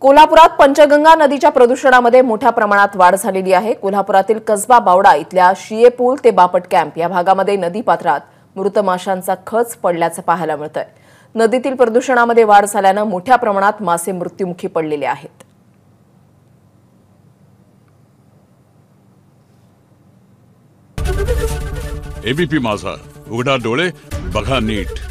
कोल्हापुरात पंचगंगा नदीच्या प्रदूषणामध्ये मोठ्या प्रमाणात वाढ झालेली आहे कोल्हापुरातील कसबा बावडा इथल्या शिये पूल ते बापट कॅम्प या भागामध्ये नदीपात्रात मृत माशांचा खच पडल्याचं पाहायला आहे नदीतील प्रदूषणामध्ये वाढ झाल्यानं मोठ्या प्रमाणात मासे मृत्युमुखी पडलेले आहेत एबीपी माझा उघडा डोळे बघा नीट